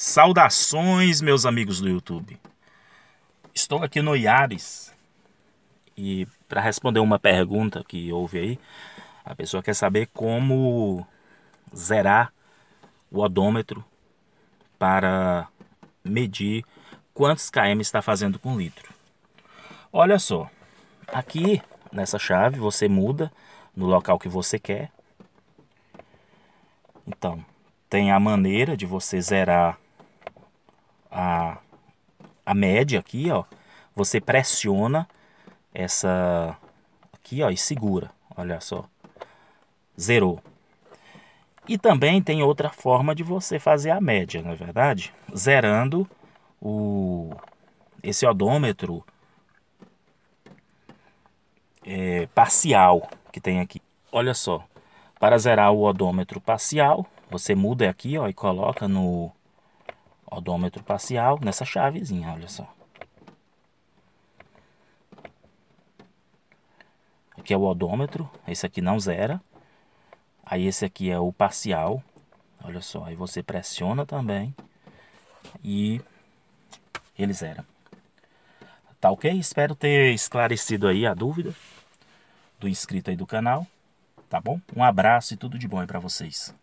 Saudações, meus amigos do YouTube. Estou aqui no Iares e para responder uma pergunta que houve aí, a pessoa quer saber como zerar o odômetro para medir quantos km está fazendo com litro. Olha só, aqui nessa chave você muda no local que você quer. Então, tem a maneira de você zerar a, a média aqui, ó. Você pressiona essa aqui, ó, e segura. Olha só. Zerou. E também tem outra forma de você fazer a média, não é verdade? Zerando o esse odômetro é, parcial que tem aqui. Olha só, para zerar o odômetro parcial, você muda aqui ó, e coloca no odômetro parcial nessa chavezinha, olha só. Aqui é o odômetro, esse aqui não zera. Aí esse aqui é o parcial, olha só, aí você pressiona também e ele zera. Tá ok? Espero ter esclarecido aí a dúvida do inscrito aí do canal, tá bom? Um abraço e tudo de bom aí pra vocês.